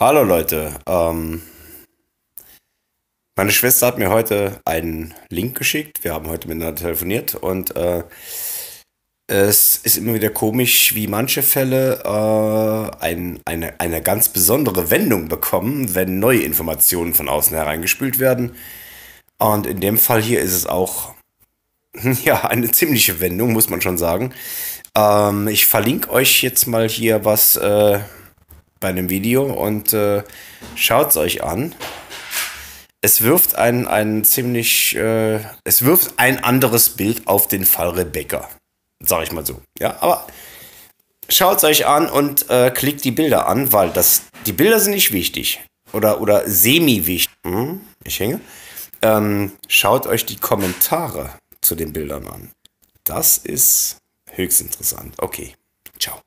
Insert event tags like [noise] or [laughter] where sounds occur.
Hallo Leute. Ähm, meine Schwester hat mir heute einen Link geschickt. Wir haben heute miteinander telefoniert und äh, es ist immer wieder komisch, wie manche Fälle äh, ein, eine, eine ganz besondere Wendung bekommen, wenn neue Informationen von außen hereingespült werden. Und in dem Fall hier ist es auch [laughs] ja, eine ziemliche Wendung, muss man schon sagen. Ähm, ich verlinke euch jetzt mal hier was. Äh, bei einem Video und äh, schaut es euch an. Es wirft ein, ein ziemlich, äh, es wirft ein anderes Bild auf den Fall Rebecca. Sag ich mal so. Ja, aber schaut es euch an und äh, klickt die Bilder an, weil das, die Bilder sind nicht wichtig. Oder, oder semi-wichtig. Hm, ich hänge. Ähm, schaut euch die Kommentare zu den Bildern an. Das ist höchst interessant. Okay, ciao.